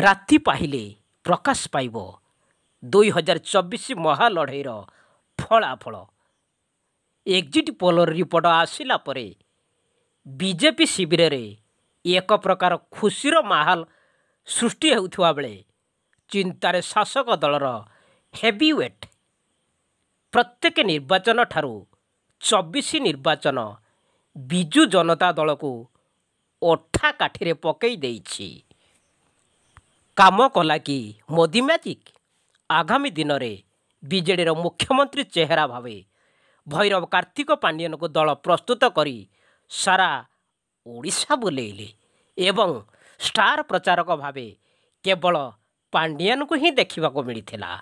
ରାତି ପାହିଲେ ପ୍ରକାଶ ପାଇବ ଦୁଇହଜାର ଚବିଶ ମହାଲଢ଼େଇର ଫଳାଫଳ ଏକ୍ଜିଟ୍ ପୋଲର ରିପୋର୍ଟ ଆସିଲା ପରେ ବିଜେପି ଶିବିରରେ ଏକ ପ୍ରକାର ଖୁସିର ମାହଲ ସୃଷ୍ଟି ହେଉଥିବା ବେଳେ ଚିନ୍ତାରେ ଶାସକ ଦଳର ହେଭି ୱେଟ୍ ପ୍ରତ୍ୟେକ ନିର୍ବାଚନ ଠାରୁ ଚବିଶ ନିର୍ବାଚନ ବିଜୁ ଜନତା ଦଳକୁ ଅଠା କାଠିରେ ପକାଇ ଦେଇଛି କାମ କଲା କି ମୋଦି ମ୍ୟାଜିକ୍ ଆଗାମୀ ଦିନରେ ବିଜେଡ଼ିର ମୁଖ୍ୟମନ୍ତ୍ରୀ ଚେହେରା ଭାବେ ଭୈରବ କାର୍ତ୍ତିକ ପାଣ୍ଡିଆନଙ୍କୁ ଦଳ ପ୍ରସ୍ତୁତ କରି ସାରା ଓଡ଼ିଶା ବୁଲେଇଲେ ଏବଂ ଷ୍ଟାର ପ୍ରଚାରକ ଭାବେ କେବଳ ପାଣ୍ଡିଆନଙ୍କୁ ହିଁ ଦେଖିବାକୁ ମିଳିଥିଲା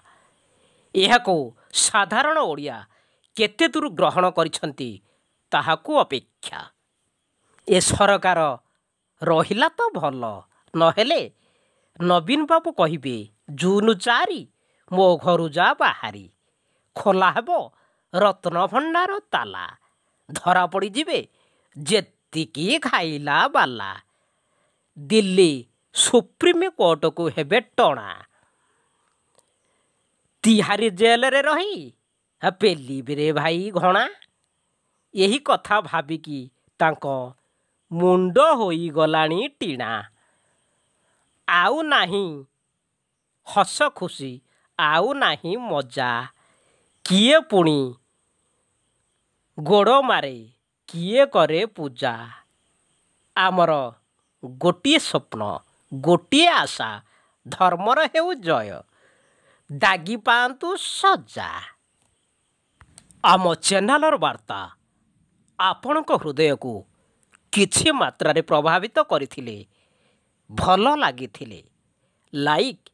ଏହାକୁ ସାଧାରଣ ଓଡ଼ିଆ କେତେ ଦୂର ଗ୍ରହଣ କରିଛନ୍ତି ତାହାକୁ ଅପେକ୍ଷା ଏ ସରକାର ରହିଲା ତ ଭଲ ନହେଲେ ନବୀନ ବାବୁ କହିବେ ଜୁନ ଚାରି ମୋ ଘରୁ ଯା ବାହାରି ଖୋଲା ହେବ ରତ୍ନ ଭଣ୍ଡାର ତାଲା ଧରା ପଡ଼ିଯିବେ ଯେତିକି ଖାଇଲା ବାଲା ଦିଲ୍ଲୀ ସୁପ୍ରିମକୋର୍ଟକୁ ହେବେ ଟଣା ତିହାରି ଜେଲରେ ରହି ପେଲିବିରେ ଭାଇ ଘଣା ଏହି କଥା ଭାବିକି ତାଙ୍କ ମୁଣ୍ଡ ହୋଇଗଲାଣି ଟିଣା ଆଉ ନାହିଁ ହସ ଖୁସି ଆଉ ନାହିଁ ମଜା କିଏ ପୁଣି ଗୋଡ଼ ମାରେ କିଏ କରେ ପୂଜା ଆମର ଗୋଟିଏ ସ୍ୱପ୍ନ ଗୋଟିଏ ଆଶା ଧର୍ମର ହେଉ ଜୟ ଦାଗି ପାଆନ୍ତୁ ସଜା ଆମ ଚ୍ୟାନେଲର ବାର୍ତ୍ତା ଆପଣଙ୍କ ହୃଦୟକୁ କିଛି ମାତ୍ରାରେ ପ୍ରଭାବିତ କରିଥିଲେ ଭଲ ଲାଗିଥିଲେ ଲାଇକ୍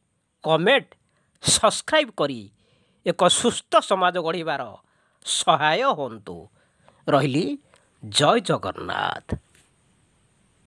କମେଣ୍ଟ ସବସ୍କ୍ରାଇବ୍ କରି ଏକ ସୁସ୍ଥ ସମାଜ ଗଢ଼ିବାର ସହାୟ ହୁଅନ୍ତୁ ରହିଲି ଜୟ ଜଗନ୍ନାଥ